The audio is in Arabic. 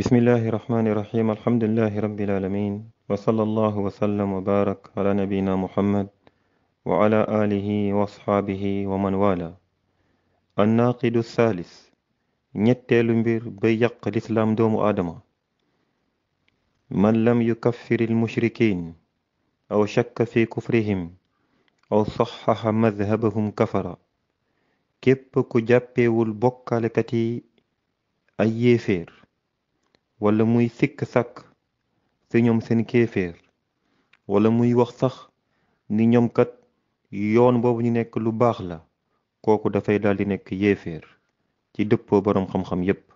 بسم الله الرحمن الرحيم الحمد لله رب العالمين وصلى الله وسلم وبارك على نبينا محمد وعلى آله وصحابه ومن والاه الناقد الثالث نتل بير بيق الإسلام دوم آدم من لم يكفر المشركين أو شك في كفرهم أو صحح مذهبهم كفرا كيب كجابي والبوكالكتي أي فير wala muy sikk sàkk si ñoom seen kéeféer wala muy wax sax ni ñoom kat yoon boobu ñu nekk lu baax la kooku dafay daldi nekk yéeféer ci dëppoo boroom xam-xam yépp